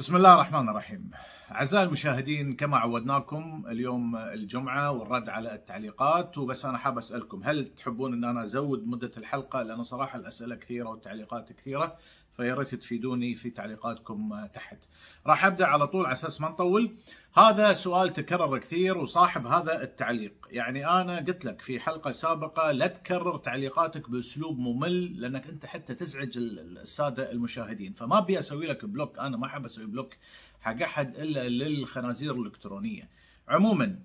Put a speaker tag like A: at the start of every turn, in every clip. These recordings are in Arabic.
A: بسم الله الرحمن الرحيم أعزائي المشاهدين كما عودناكم اليوم الجمعة والرد على التعليقات وبس أنا حاب أسألكم هل تحبون أن أنا أزود مدة الحلقة لأن صراحة الأسئلة كثيرة والتعليقات كثيرة فيا ريت تفيدوني في تعليقاتكم تحت. راح ابدا على طول على اساس ما نطول. هذا سؤال تكرر كثير وصاحب هذا التعليق، يعني انا قلت لك في حلقه سابقه لا تكرر تعليقاتك باسلوب ممل لانك انت حتى تزعج الساده المشاهدين، فما ابي اسوي لك بلوك، انا ما احب اسوي بلوك حق احد الا للخنازير الالكترونيه. عموما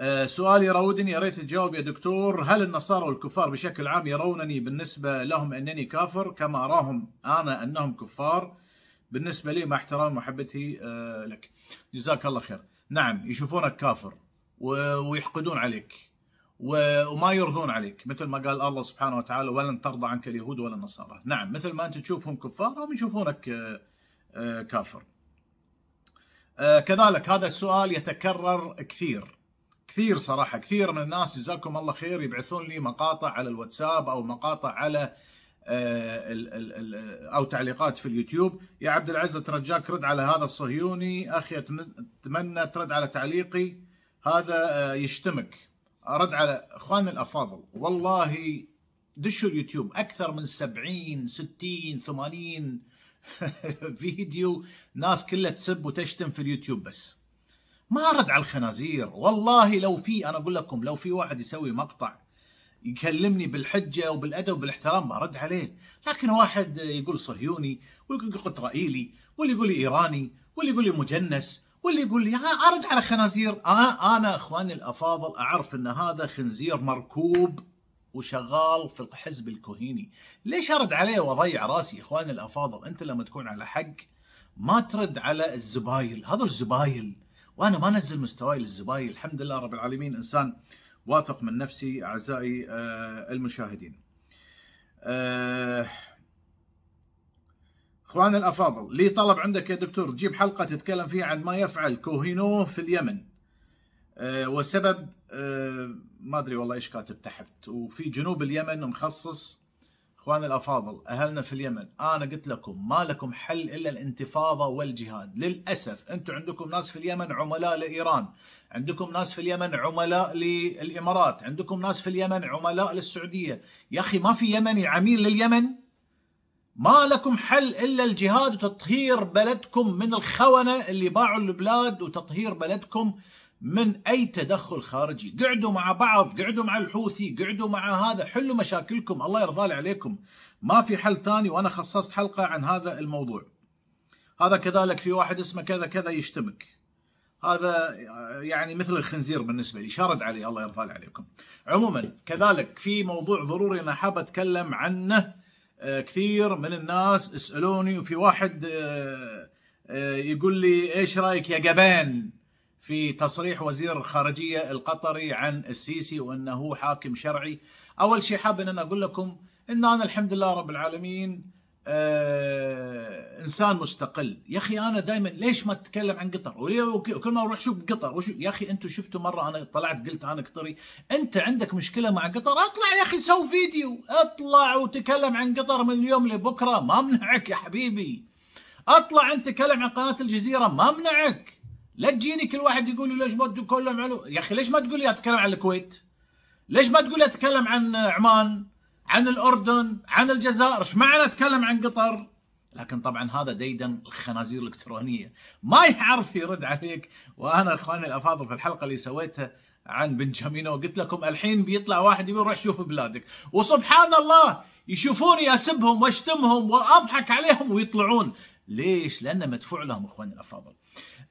A: آه، سؤال يراودني يا ريت تجاوب يا دكتور هل النصارى والكفار بشكل عام يرونني بالنسبة لهم أنني كافر كما أراهم أنا أنهم كفار بالنسبة لي مع احترام محبتي آه، لك جزاك الله خير نعم يشوفونك كافر ويحقدون عليك وما يرضون عليك مثل ما قال الله سبحانه وتعالى ولن ترضى عنك اليهود ولا النصارى نعم مثل ما أنت تشوفهم كفار هم يشوفونك آه، كافر كذلك هذا السؤال يتكرر كثير كثير صراحه كثير من الناس جزاكم الله خير يبعثون لي مقاطع على الواتساب او مقاطع على آه، آه، او تعليقات في اليوتيوب يا عبد العزة ترجاك رد على هذا الصهيوني اخي اتمنى ترد على تعليقي هذا آه، يشتمك رد على اخوان الافاضل والله دشوا اليوتيوب اكثر من 70 60 80 فيديو ناس كلها تسب وتشتم في اليوتيوب بس ما رد على الخنازير والله لو في انا اقول لكم لو في واحد يسوي مقطع يكلمني بالحجه وبالادب وبالاحترام برد عليه، لكن واحد يقول صهيوني ويقول قطرائيلي واللي يقول ايراني واللي يقول لي مجنس واللي يقول لي ارد على خنازير انا انا اخواني الافاضل اعرف ان هذا خنزير مركوب وشغال في الحزب الكوهيني، ليش ارد عليه واضيع راسي اخواني الافاضل؟ انت لما تكون على حق ما ترد على الزبايل، هذول زبايل وانا ما انزل مستواي للزباين الحمد لله رب العالمين انسان واثق من نفسي اعزائي آه، المشاهدين. آه، اخواننا الافاضل لي طلب عندك يا دكتور تجيب حلقه تتكلم فيها عن ما يفعل كوهينو في اليمن آه، وسبب ما ادري والله ايش كاتب تحت وفي جنوب اليمن مخصص اخواني الافاضل اهلنا في اليمن انا قلت لكم ما لكم حل الا الانتفاضه والجهاد للاسف انتم عندكم ناس في اليمن عملاء لايران عندكم ناس في اليمن عملاء للامارات عندكم ناس في اليمن عملاء للسعوديه يا اخي ما في يمني عميل لليمن ما لكم حل الا الجهاد وتطهير بلدكم من الخونه اللي باعوا البلاد وتطهير بلدكم من اي تدخل خارجي، قعدوا مع بعض، قعدوا مع الحوثي، قعدوا مع هذا، حلوا مشاكلكم، الله يرضى عليكم. ما في حل ثاني وانا خصصت حلقه عن هذا الموضوع. هذا كذلك في واحد اسمه كذا كذا يشتمك. هذا يعني مثل الخنزير بالنسبه لي، شارد علي الله يرضى عليكم. عموما كذلك في موضوع ضروري انا حاب اتكلم عنه آه، كثير من الناس اسالوني وفي واحد آه، آه، يقول لي ايش رايك يا جبان؟ في تصريح وزير الخارجية القطري عن السيسي وأنه حاكم شرعي أول شيء حاب أن أنا أقول لكم أن أنا الحمد لله رب العالمين آه انسان مستقل يا اخي انا دائما ليش ما تتكلم عن قطر وكل ما اروح شوف قطر وشو يا اخي انتم شفتوا مره انا طلعت قلت انا قطري انت عندك مشكله مع قطر اطلع يا اخي سوي فيديو اطلع وتكلم عن قطر من اليوم لبكره ما منعك يا حبيبي اطلع انت تكلم عن قناه الجزيره ما منعك لا تجيني كل واحد يقول لي ليش ما تقول كلهم يا اخي ليش ما تقول لي اتكلم عن الكويت؟ ليش ما تقول لي اتكلم عن عمان؟ عن الاردن؟ عن الجزائر؟ ايش معنى اتكلم عن قطر؟ لكن طبعا هذا ديدن الخنازير الالكترونيه ما يعرف يرد عليك وانا اخواني الافاضل في الحلقه اللي سويتها عن بنجامين وقلت لكم الحين بيطلع واحد يقول روح شوف بلادك وسبحان الله يشوفوني اسبهم واشتمهم واضحك عليهم ويطلعون ليش؟ لأنه مدفوع لهم إخواني الأفاضل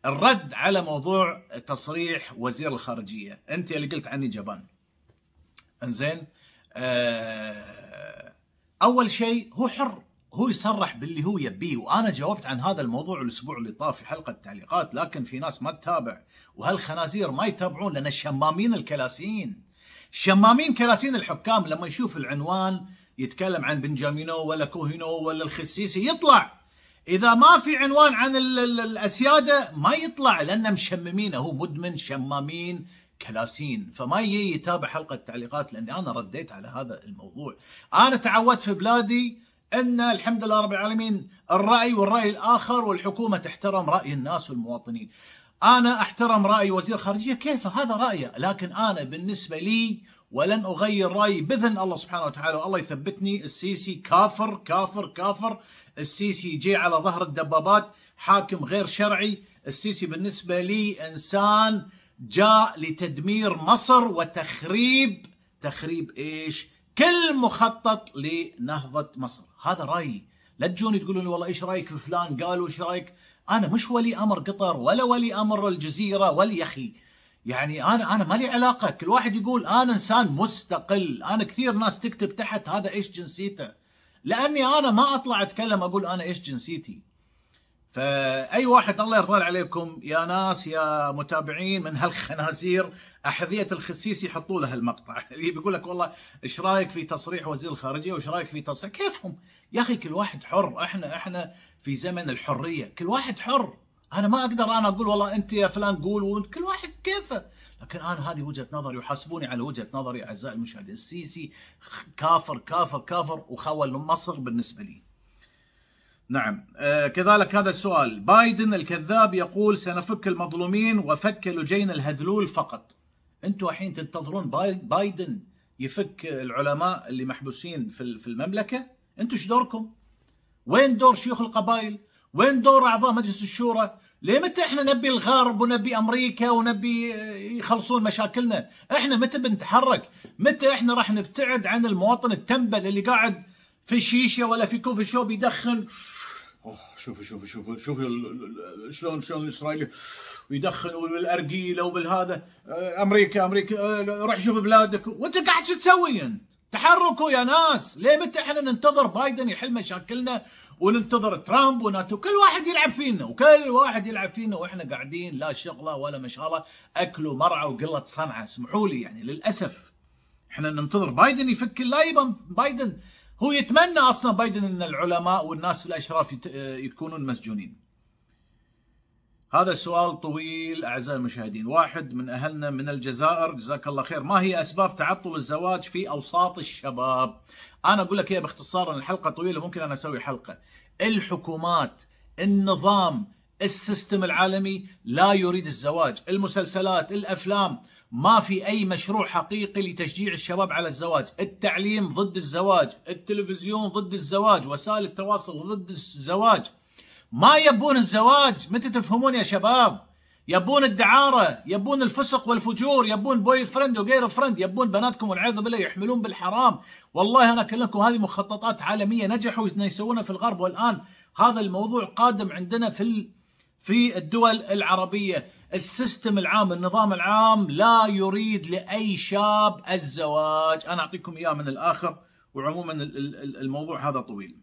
A: الرد على موضوع تصريح وزير الخارجية أنت اللي قلت عني جبان انزين آه أول شيء هو حر هو يصرح باللي هو يبيه وانا جاوبت عن هذا الموضوع الاسبوع اللي طاف في حلقه التعليقات لكن في ناس ما تتابع وهالخنازير ما يتابعون لان الشمامين الكلاسيين شمامين كلاسين الحكام لما يشوف العنوان يتكلم عن بنجامينو ولا كوهينو ولا الخسيسي يطلع اذا ما في عنوان عن الاسياده ما يطلع لان مشممين هو مدمن شمامين كلاسين فما يجي يتابع حلقه التعليقات لاني انا رديت على هذا الموضوع انا تعودت في بلادي ان الحمد لله رب العالمين الراي والراي الاخر والحكومه تحترم راي الناس والمواطنين انا احترم راي وزير خارجيه كيف هذا رايه لكن انا بالنسبه لي ولن اغير رايي باذن الله سبحانه وتعالى والله يثبتني السيسي كافر كافر كافر السيسي جاي على ظهر الدبابات حاكم غير شرعي السيسي بالنسبه لي انسان جاء لتدمير مصر وتخريب تخريب ايش؟ كل مخطط لنهضه مصر هذا رايي لا تجوني تقولون لي والله ايش رايك في فلان قالوا ايش رايك انا مش ولي امر قطر ولا ولي امر الجزيره ولي يا اخي يعني انا انا ما لي علاقه كل واحد يقول انا انسان مستقل انا كثير ناس تكتب تحت هذا ايش جنسيته لاني انا ما اطلع اتكلم اقول انا ايش جنسيتي فاي واحد الله يرضى عليكم يا ناس يا متابعين من هالخنازير احذيه الخسيس يحطوا له المقطع اللي بيقول لك والله ايش رايك في تصريح وزير الخارجيه وايش رايك في تصريح كيفهم يا اخي كل واحد حر احنا احنا في زمن الحريه كل واحد حر انا ما اقدر انا اقول والله انت يا فلان قول وكل واحد كيفه لكن انا هذه وجهه نظري وحاسبوني على وجهه نظري اعزائي المشاهدين السيسي كافر كافر كافر وخول مصر بالنسبه لي نعم آه، كذلك هذا السؤال بايدن الكذاب يقول سنفك المظلومين وفك لجين الهذلول فقط انتم الحين تنتظرون بايدن يفك العلماء اللي محبوسين في المملكه انتم ايش دوركم وين دور شيوخ القبائل وين دور اعضاء مجلس الشورى ليه متى احنا نبي الغرب ونبي امريكا ونبي آه، يخلصون مشاكلنا احنا متى بنتحرك متى احنا راح نبتعد عن المواطن التنبل اللي قاعد في شيشه ولا في كوفي شوب يدخن شوفوا شوفوا شوفوا شوفوا شلون شلون الاسرائيلي ويدخن وبالارجيله وبالهذا آه، امريكا امريكا آه، روح شوف بلادك وانت قاعد شو تسوي انت؟ تحركوا يا ناس ليه متى احنا ننتظر بايدن يحل مشاكلنا وننتظر ترامب وناتو كل واحد يلعب فينا وكل واحد يلعب فينا واحنا قاعدين لا شغله ولا مشغله اكل ومرعى وقله صنعه اسمحوا لي يعني للاسف احنا ننتظر بايدن يفك اللايبه بايدن هو يتمنى اصلا بايدن ان العلماء والناس الاشراف آه، يكونون مسجونين هذا سؤال طويل اعزائي المشاهدين، واحد من اهلنا من الجزائر جزاك الله خير، ما هي اسباب تعطل الزواج في اوساط الشباب؟ انا اقول لك هي باختصار ان الحلقه طويله ممكن انا اسوي حلقه. الحكومات، النظام، السيستم العالمي لا يريد الزواج، المسلسلات، الافلام، ما في اي مشروع حقيقي لتشجيع الشباب على الزواج، التعليم ضد الزواج، التلفزيون ضد الزواج، وسائل التواصل ضد الزواج. ما يبون الزواج متى تفهمون يا شباب يبون الدعارة يبون الفسق والفجور يبون بوي فرند وغير فرند يبون بناتكم والعياذ بالله يحملون بالحرام والله أنا أكلمكم هذه مخططات عالمية نجحوا يسوونها في الغرب والآن هذا الموضوع قادم عندنا في في الدول العربية السيستم العام النظام العام لا يريد لأي شاب الزواج أنا أعطيكم إياه من الآخر وعموما الموضوع هذا طويل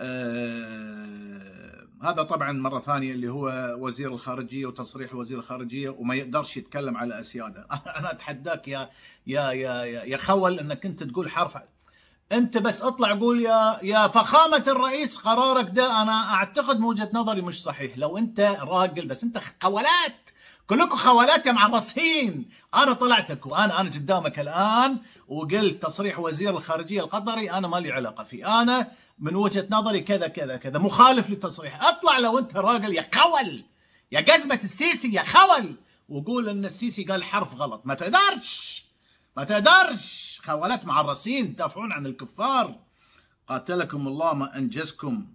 A: آه، هذا طبعا مره ثانيه اللي هو وزير الخارجيه وتصريح وزير الخارجيه وما يقدرش يتكلم على اسياده انا اتحداك يا يا يا يا خول انك انت تقول حرف انت بس اطلع قول يا يا فخامه الرئيس قرارك ده انا اعتقد من وجهه نظري مش صحيح لو انت راجل بس انت خولات كلكم خوالات يا معرصين انا طلعتك وانا انا قدامك الان وقلت تصريح وزير الخارجيه القطري انا ما لي علاقه فيه انا من وجهه نظري كذا كذا كذا مخالف للتصريح اطلع لو انت راجل يا خول يا جزمه السيسي يا خول وقول ان السيسي قال حرف غلط ما تقدرش ما تقدرش خولات مع الرصين تدافعون عن الكفار قاتلكم الله ما انجزكم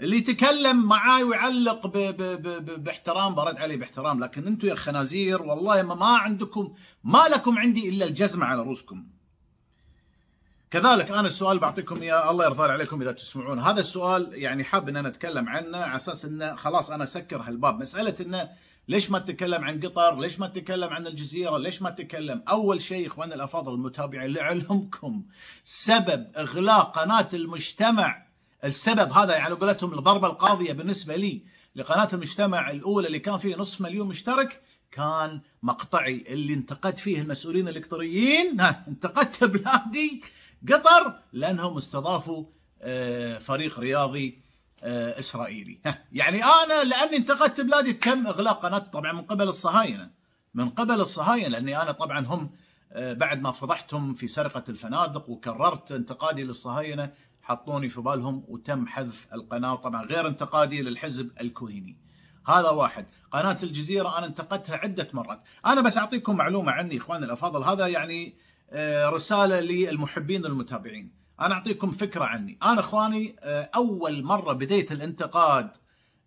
A: اللي يتكلم معاي ويعلق ب ب ب ب باحترام برد عليه باحترام لكن انتم يا خنازير والله ما, ما عندكم ما لكم عندي الا الجزمه على رؤوسكم كذلك انا السؤال بعطيكم اياه الله يرضى عليكم اذا تسمعون هذا السؤال يعني حاب ان انا اتكلم عنه على اساس انه خلاص انا اسكر هالباب مساله انه ليش ما تتكلم عن قطر؟ ليش ما تتكلم عن الجزيره؟ ليش ما تتكلم؟ اول شيء اخواننا الافاضل المتابعين لعلمكم سبب اغلاق قناه المجتمع السبب هذا يعني قولتهم الضربه القاضيه بالنسبه لي لقناه المجتمع الاولى اللي كان فيه نصف مليون مشترك كان مقطعي اللي انتقدت فيه المسؤولين الالكترونيين انتقدت بلادي قطر لانهم استضافوا آه، فريق رياضي آه، اسرائيلي يعني انا لاني انتقدت بلادي تم اغلاق قناه طبعا من قبل الصهاينه من قبل الصهاينه لاني انا طبعا هم آه، بعد ما فضحتهم في سرقه الفنادق وكررت انتقادي للصهاينه حطوني في بالهم وتم حذف القناه طبعا غير انتقادي للحزب الكويني هذا واحد قناه الجزيره انا انتقدتها عده مرات انا بس اعطيكم معلومه عني اخواني الافاضل هذا يعني آه، رساله للمحبين والمتابعين انا اعطيكم فكره عني انا اخواني آه، اول مره بديت الانتقاد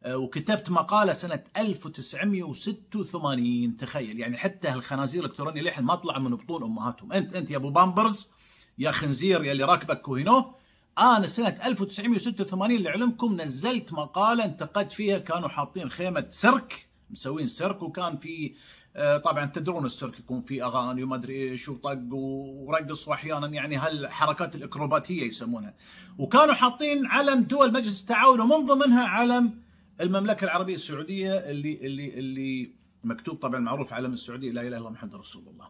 A: آه، وكتبت مقاله سنه 1986 تخيل يعني حتى هالخنازير الالكترونيه للحين ما طلعوا من بطون امهاتهم انت انت يا ابو بامبرز يا خنزير يا اللي راكبك كوهينو انا سنه 1986 لعلمكم نزلت مقاله انتقدت فيها كانوا حاطين خيمه سيرك مسوين سيرك وكان في آه، طبعا تدرون السيرك يكون في اغاني وما ادري ايش وطق ورقص واحيانا يعني هالحركات الاكروباتيه يسمونها وكانوا حاطين علم دول مجلس التعاون ومن ضمنها علم المملكه العربيه السعوديه اللي اللي اللي مكتوب طبعا معروف علم السعوديه لا اله الا الله محمد رسول الله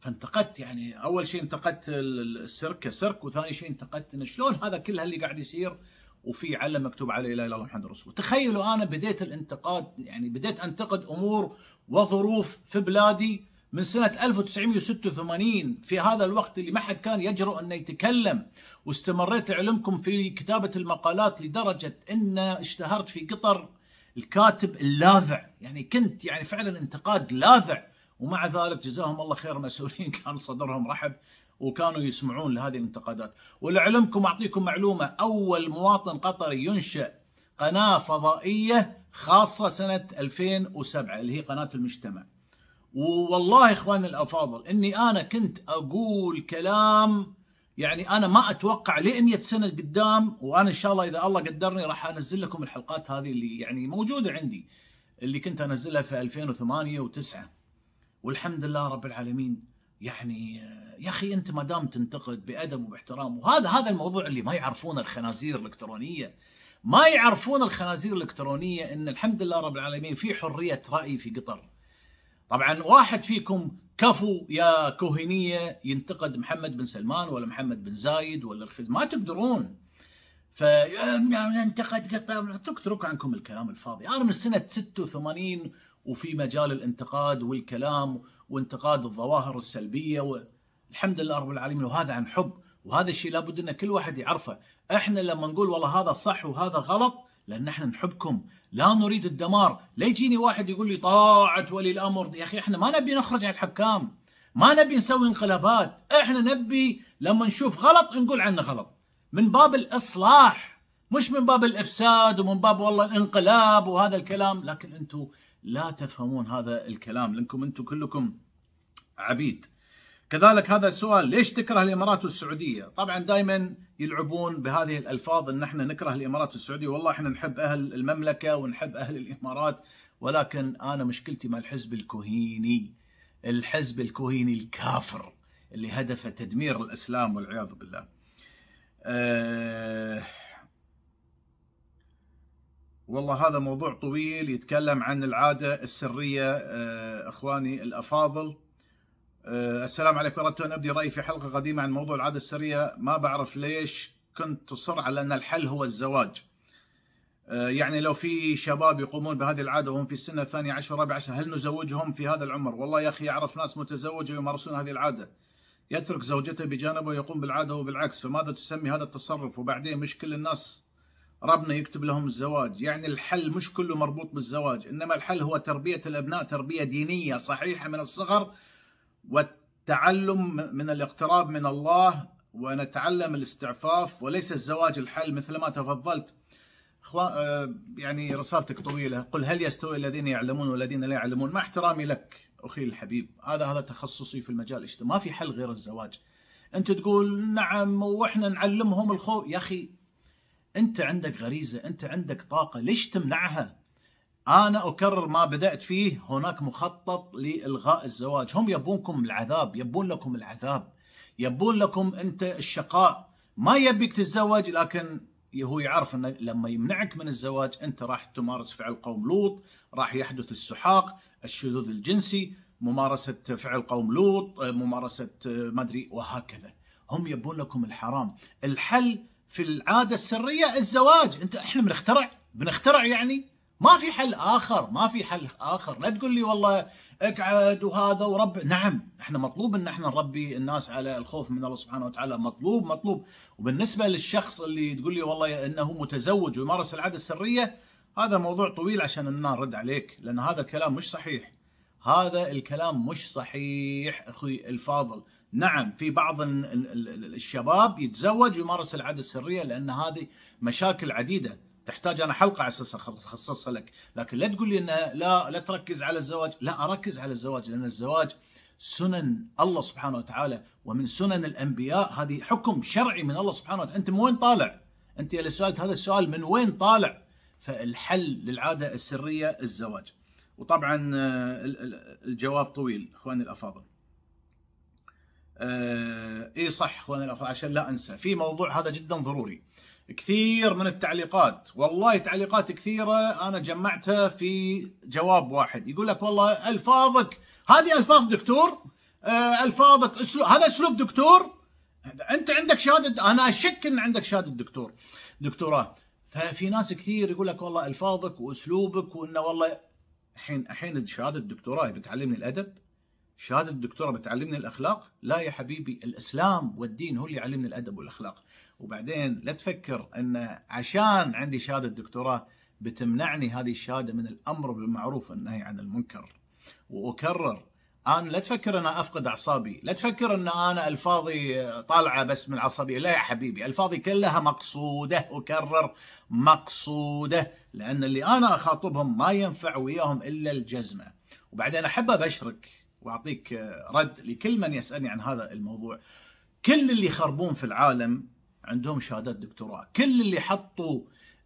A: فانتقدت يعني اول شيء انتقدت السيرك كسيرك وثاني شيء انتقدت انه شلون هذا كل اللي قاعد يصير وفي علم مكتوب عليه لا اله الا الله محمد رسول الله تخيلوا انا بديت الانتقاد يعني بديت انتقد امور وظروف في بلادي من سنة 1986 في هذا الوقت اللي ما حد كان يجرؤ أنه يتكلم واستمريت علمكم في كتابة المقالات لدرجة أن اشتهرت في قطر الكاتب اللاذع يعني كنت يعني فعلا انتقاد لاذع ومع ذلك جزاهم الله خير المسؤولين كان صدرهم رحب وكانوا يسمعون لهذه الانتقادات ولعلمكم أعطيكم معلومة أول مواطن قطري ينشأ قناة فضائية خاصة سنة 2007 اللي هي قناة المجتمع والله إخواني الأفاضل أني أنا كنت أقول كلام يعني أنا ما أتوقع لي 100 سنة قدام وأنا إن شاء الله إذا الله قدرني راح أنزل لكم الحلقات هذه اللي يعني موجودة عندي اللي كنت أنزلها في 2008 و9 والحمد لله رب العالمين يعني يا اخي انت ما دام تنتقد بادب وباحترام وهذا هذا الموضوع اللي ما يعرفونه الخنازير الالكترونيه ما يعرفون الخنازير الالكترونيه ان الحمد لله رب العالمين في حريه راي في قطر طبعا واحد فيكم كفو يا كوهينيه ينتقد محمد بن سلمان ولا محمد بن زايد ولا الخز ما تقدرون ف ننتقد قطر تترك عنكم الكلام الفاضي انا من سنه 86 وفي مجال الانتقاد والكلام وانتقاد الظواهر السلبيه والحمد لله رب العالمين وهذا عن حب وهذا الشيء لابد ان كل واحد يعرفه احنا لما نقول والله هذا صح وهذا غلط لان احنا نحبكم لا نريد الدمار لا يجيني واحد يقول لي طاعه ولي الامر يا اخي احنا ما نبي نخرج على الحكام ما نبي نسوي انقلابات احنا نبي لما نشوف غلط نقول عنه غلط من باب الاصلاح مش من باب الافساد ومن باب والله الانقلاب وهذا الكلام لكن انتم لا تفهمون هذا الكلام لانكم انتم كلكم عبيد كذلك هذا السؤال ليش تكره الامارات والسعوديه؟ طبعا دائما يلعبون بهذه الالفاظ ان احنا نكره الامارات والسعوديه، والله احنا نحب اهل المملكه ونحب اهل الامارات ولكن انا مشكلتي مع الحزب الكوهيني الحزب الكوهيني الكافر اللي هدفه تدمير الاسلام والعياذ بالله. أه والله هذا موضوع طويل يتكلم عن العادة السرية آه، إخواني الأفاضل آه، السلام عليكم أردت أن أبدي رأيي في حلقة قديمة عن موضوع العادة السرية ما بعرف ليش كنت تصر على أن الحل هو الزواج آه، يعني لو في شباب يقومون بهذه العادة وهم في السنة الثانية عشر رابع عشر هل نزوجهم في هذا العمر والله يا أخي أعرف ناس متزوجة يمارسون هذه العادة يترك زوجته بجانبه ويقوم بالعادة وبالعكس فماذا تسمي هذا التصرف وبعدين مش كل الناس ربنا يكتب لهم الزواج يعني الحل مش كله مربوط بالزواج إنما الحل هو تربية الأبناء تربية دينية صحيحة من الصغر والتعلم من الاقتراب من الله ونتعلم الاستعفاف وليس الزواج الحل مثل ما تفضلت آه، يعني رسالتك طويلة قل هل يستوي الذين يعلمون والذين لا يعلمون مع احترامي لك أخي الحبيب هذا هذا تخصصي في المجال الاجتماعي ما في حل غير الزواج أنت تقول نعم وإحنا نعلمهم الخوف يا أخي انت عندك غريزه انت عندك طاقه ليش تمنعها انا اكرر ما بدات فيه هناك مخطط لالغاء الزواج هم يبونكم العذاب يبون لكم العذاب يبون لكم انت الشقاء ما يبيك تتزوج لكن هو يعرف انه لما يمنعك من الزواج انت راح تمارس فعل قوم لوط راح يحدث السحاق الشذوذ الجنسي ممارسه فعل قوم لوط ممارسه ما ادري وهكذا هم يبون لكم الحرام الحل في العاده السريه الزواج انت احنا بنخترع بنخترع يعني ما في حل اخر ما في حل اخر لا تقول لي والله اقعد وهذا ورب نعم احنا مطلوب ان احنا نربي الناس على الخوف من الله سبحانه وتعالى مطلوب مطلوب وبالنسبه للشخص اللي تقول لي والله انه متزوج ويمارس العاده السريه هذا موضوع طويل عشان ان نرد عليك لان هذا الكلام مش صحيح هذا الكلام مش صحيح اخوي الفاضل نعم في بعض الشباب يتزوج ويمارس العاده السريه لان هذه مشاكل عديده تحتاج انا حلقه على اساس اخصصها لك، لكن لا تقول لي انها لا لا تركز على الزواج، لا اركز على الزواج لان الزواج سنن الله سبحانه وتعالى ومن سنن الانبياء هذه حكم شرعي من الله سبحانه وتعالى، انت من وين طالع؟ انت اللي سالت هذا السؤال من وين طالع؟ فالحل للعاده السريه الزواج. وطبعا آه، الجواب طويل اخواني الافاضل. آه، اي صح اخواني الافاضل عشان لا انسى في موضوع هذا جدا ضروري كثير من التعليقات والله تعليقات كثيره انا جمعتها في جواب واحد يقول لك والله الفاظك هذه الفاظ دكتور آه، الفاظك اسلوب هذا اسلوب دكتور انت عندك شهاده انا اشك ان عندك شهاده دكتور دكتوراه ففي ناس كثير يقول لك والله الفاظك واسلوبك وانه والله الحين الحين شهاده الدكتوراه بتعلمني الادب شهاده الدكتوراه بتعلمني الاخلاق لا يا حبيبي الاسلام والدين هو اللي يعلمني الادب والاخلاق وبعدين لا تفكر ان عشان عندي شهاده دكتوراه بتمنعني هذه الشهاده من الامر بالمعروف والنهي عن المنكر واكرر انا لا تفكر ان افقد اعصابي لا تفكر ان انا الفاظي طالعه بس من العصبيه لا يا حبيبي الفاظي كلها مقصوده اكرر مقصوده لان اللي انا اخاطبهم ما ينفع وياهم الا الجزمه وبعدين احب ابشرك واعطيك رد لكل من يسالني عن هذا الموضوع كل اللي يخربون في العالم عندهم شهادات دكتوراه كل اللي حطوا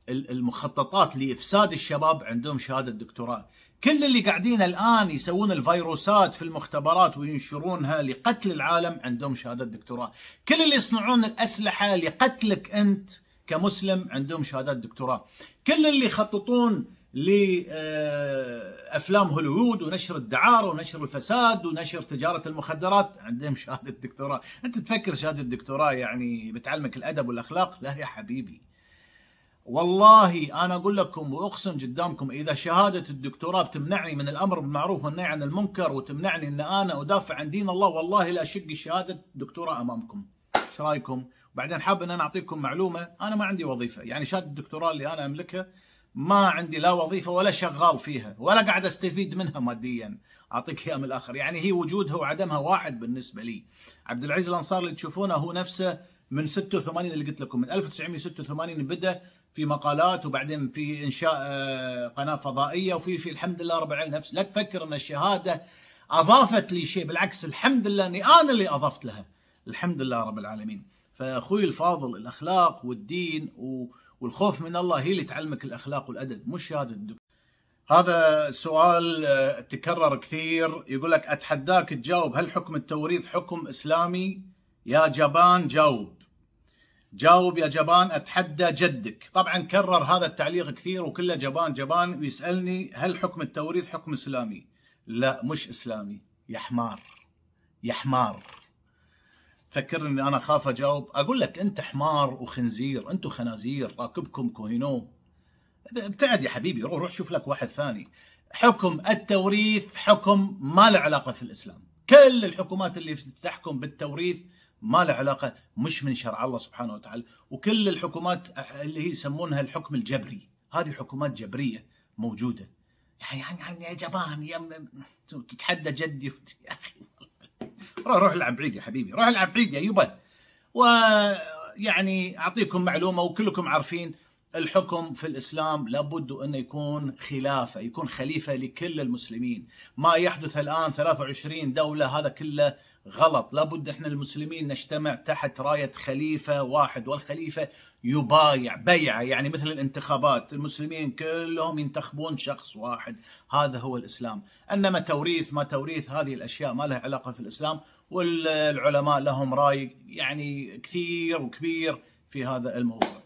A: المخططات لافساد الشباب عندهم شهاده دكتوراه كل اللي قاعدين الان يسوون الفيروسات في المختبرات وينشرونها لقتل العالم عندهم شهاده دكتوراه كل اللي يصنعون الاسلحه لقتلك انت كمسلم عندهم شهادات دكتوراه كل اللي يخططون لافلام هوليوود ونشر الدعاره ونشر الفساد ونشر تجاره المخدرات عندهم شهاده دكتوراه، انت تفكر شهاده الدكتوراه يعني بتعلمك الادب والاخلاق؟ لا يا حبيبي. والله انا اقول لكم واقسم قدامكم اذا شهاده الدكتوراه بتمنعني من الامر بالمعروف والنهي عن المنكر وتمنعني ان انا ادافع عن دين الله والله لا اشق شهاده الدكتوراه امامكم. ايش رايكم؟ وبعدين حاب ان انا اعطيكم معلومه انا ما عندي وظيفه، يعني شهاده الدكتوراه اللي انا املكها ما عندي لا وظيفه ولا شغال فيها ولا قاعد استفيد منها ماديا اعطيك اياها من الاخر يعني هي وجودها وعدمها واحد بالنسبه لي عبد العزيز الانصار اللي تشوفونه هو نفسه من 86 اللي قلت لكم من 1986 بدا في مقالات وبعدين في انشاء آه، قناه فضائيه وفي في الحمد لله رب العالمين نفس لا تفكر ان الشهاده اضافت لي شيء بالعكس الحمد لله اني انا اللي اضفت لها الحمد لله رب العالمين فاخوي الفاضل الاخلاق والدين و... والخوف من الله هي اللي تعلمك الاخلاق والادب مش شهاده الدكتور هذا سؤال آه، تكرر كثير يقول لك اتحداك تجاوب هل حكم التوريث حكم اسلامي يا جبان جاوب جاوب يا جبان اتحدى جدك طبعا كرر هذا التعليق كثير وكله جبان جبان ويسالني هل حكم التوريث حكم اسلامي لا مش اسلامي يا حمار يا حمار تفكرني اني انا خاف اجاوب اقول لك انت حمار وخنزير انتم خنازير راكبكم كوهينو ابتعد يا حبيبي روح روح شوف لك واحد ثاني حكم التوريث حكم ما له علاقه في الاسلام كل الحكومات اللي تحكم بالتوريث ما له علاقه مش من شرع الله سبحانه وتعالى وكل الحكومات اللي هي يسمونها الحكم الجبري هذه حكومات جبريه موجوده يعني يعني, يعني يا جبان يا تتحدى جدي يا اخي روح روح العب بعيد يا حبيبي روح العب بعيد يا يبا ويعني اعطيكم معلومه وكلكم عارفين الحكم في الاسلام لابد انه يكون خلافه، يكون خليفه لكل المسلمين، ما يحدث الان 23 دوله هذا كله غلط، لابد احنا المسلمين نجتمع تحت رايه خليفه واحد والخليفه يبايع بيعه يعني مثل الانتخابات، المسلمين كلهم ينتخبون شخص واحد، هذا هو الاسلام، انما توريث ما توريث هذه الاشياء ما لها علاقه في الاسلام، والعلماء لهم راي يعني كثير وكبير في هذا الموضوع